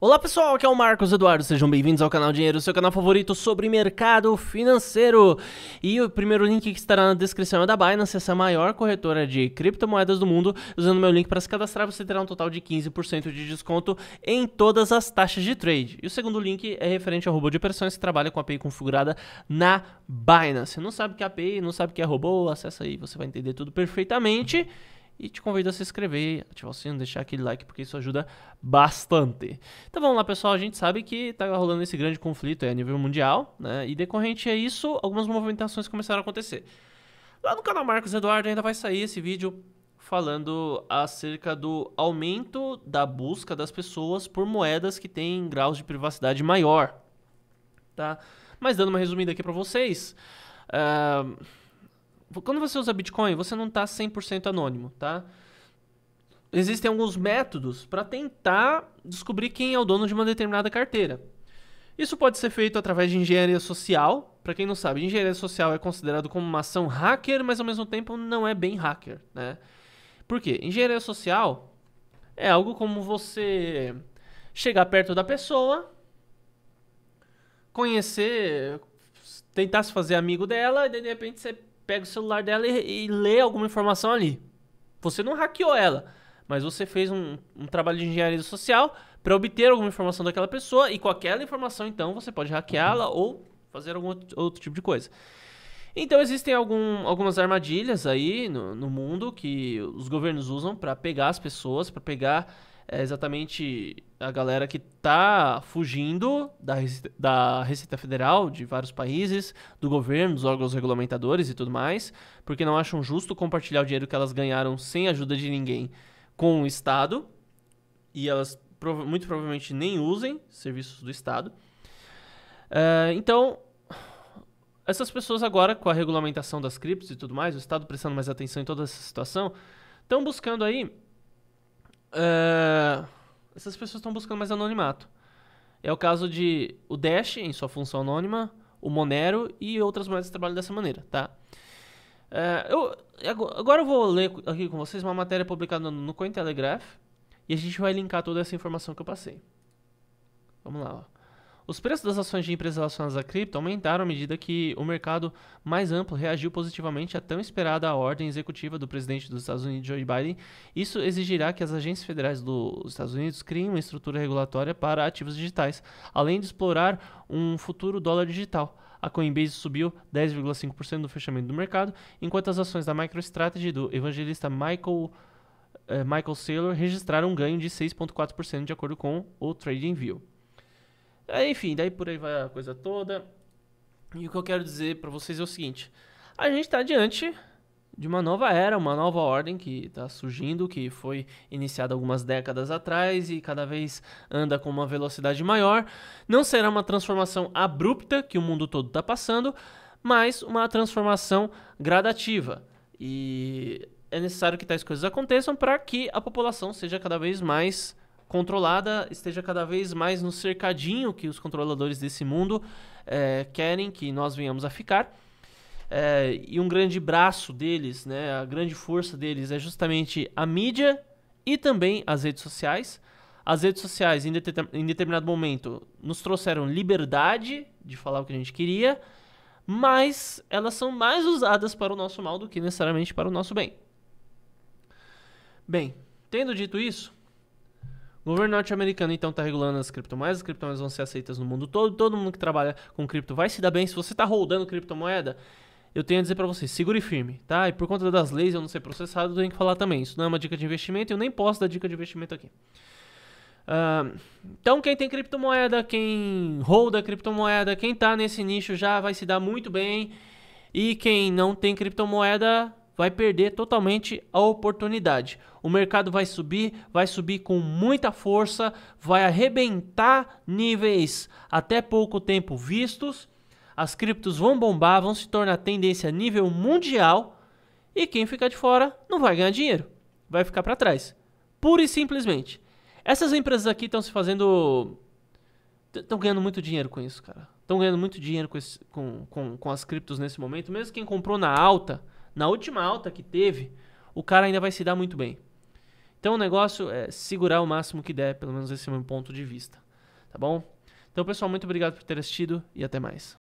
Olá pessoal, aqui é o Marcos Eduardo, sejam bem-vindos ao canal Dinheiro, seu canal favorito sobre mercado financeiro. E o primeiro link que estará na descrição é da Binance, essa é maior corretora de criptomoedas do mundo. Usando meu link para se cadastrar, você terá um total de 15% de desconto em todas as taxas de trade. E o segundo link é referente ao robô de operações que trabalha com API configurada na Binance. Não sabe que é API, não sabe que é robô, acessa aí, você vai entender tudo perfeitamente. E te convido a se inscrever, ativar o sino, deixar aquele like, porque isso ajuda bastante. Então vamos lá, pessoal. A gente sabe que está rolando esse grande conflito a nível mundial, né? E decorrente a isso, algumas movimentações começaram a acontecer. Lá no canal Marcos Eduardo ainda vai sair esse vídeo falando acerca do aumento da busca das pessoas por moedas que têm graus de privacidade maior, tá? Mas dando uma resumida aqui para vocês, uh, quando você usa Bitcoin, você não está 100% anônimo, tá? Existem alguns métodos para tentar descobrir quem é o dono de uma determinada carteira. Isso pode ser feito através de engenharia social. Para quem não sabe, engenharia social é considerado como uma ação hacker, mas ao mesmo tempo não é bem hacker, né? Por quê? Engenharia social é algo como você chegar perto da pessoa, conhecer, tentar se fazer amigo dela, e de repente você pega o celular dela e, e lê alguma informação ali. Você não hackeou ela, mas você fez um, um trabalho de engenharia social para obter alguma informação daquela pessoa e com aquela informação, então, você pode hackeá-la ou fazer algum outro tipo de coisa. Então existem algum, algumas armadilhas aí no, no mundo que os governos usam para pegar as pessoas, para pegar é exatamente a galera que está fugindo da, da Receita Federal, de vários países, do governo, dos órgãos regulamentadores e tudo mais, porque não acham justo compartilhar o dinheiro que elas ganharam sem ajuda de ninguém com o Estado, e elas muito provavelmente nem usem serviços do Estado. Uh, então, essas pessoas agora, com a regulamentação das criptos e tudo mais, o Estado prestando mais atenção em toda essa situação, estão buscando aí Uh, essas pessoas estão buscando mais anonimato. É o caso de o Dash, em sua função anônima, o Monero e outras moedas que trabalham dessa maneira, tá? Uh, eu, agora eu vou ler aqui com vocês uma matéria publicada no Cointelegraph e a gente vai linkar toda essa informação que eu passei. Vamos lá, ó. Os preços das ações de empresas relacionadas à cripto aumentaram à medida que o mercado mais amplo reagiu positivamente à tão esperada ordem executiva do presidente dos Estados Unidos, Joe Biden. Isso exigirá que as agências federais dos Estados Unidos criem uma estrutura regulatória para ativos digitais, além de explorar um futuro dólar digital. A Coinbase subiu 10,5% no fechamento do mercado, enquanto as ações da MicroStrategy do evangelista Michael eh, Michael Saylor registraram um ganho de 6,4% de acordo com o TradingView. Aí, é, enfim, daí por aí vai a coisa toda. E o que eu quero dizer para vocês é o seguinte: a gente está diante de uma nova era, uma nova ordem que está surgindo, que foi iniciada algumas décadas atrás e cada vez anda com uma velocidade maior. Não será uma transformação abrupta que o mundo todo está passando, mas uma transformação gradativa. E é necessário que tais coisas aconteçam para que a população seja cada vez mais controlada esteja cada vez mais no cercadinho que os controladores desse mundo é, querem que nós venhamos a ficar. É, e um grande braço deles, né, a grande força deles é justamente a mídia e também as redes sociais. As redes sociais, em, em determinado momento, nos trouxeram liberdade de falar o que a gente queria, mas elas são mais usadas para o nosso mal do que necessariamente para o nosso bem. Bem, tendo dito isso, o governo norte-americano então está regulando as criptomoedas, as criptomoedas vão ser aceitas no mundo todo, todo mundo que trabalha com cripto vai se dar bem. Se você está rodando criptomoeda, eu tenho a dizer para vocês, segure firme, tá? E por conta das leis eu não ser processado, eu tenho que falar também. Isso não é uma dica de investimento, eu nem posso dar dica de investimento aqui. Uh, então quem tem criptomoeda, quem holda criptomoeda, quem está nesse nicho já vai se dar muito bem. E quem não tem criptomoeda vai perder totalmente a oportunidade. O mercado vai subir, vai subir com muita força, vai arrebentar níveis até pouco tempo vistos. As criptos vão bombar, vão se tornar tendência a nível mundial e quem ficar de fora não vai ganhar dinheiro, vai ficar para trás. Pura e simplesmente. Essas empresas aqui estão se fazendo estão ganhando muito dinheiro com isso, cara. Estão ganhando muito dinheiro com, esse, com, com, com as criptos nesse momento. Mesmo quem comprou na alta, na última alta que teve, o cara ainda vai se dar muito bem. Então o negócio é segurar o máximo que der, pelo menos esse é o meu ponto de vista. Tá bom? Então, pessoal, muito obrigado por ter assistido e até mais.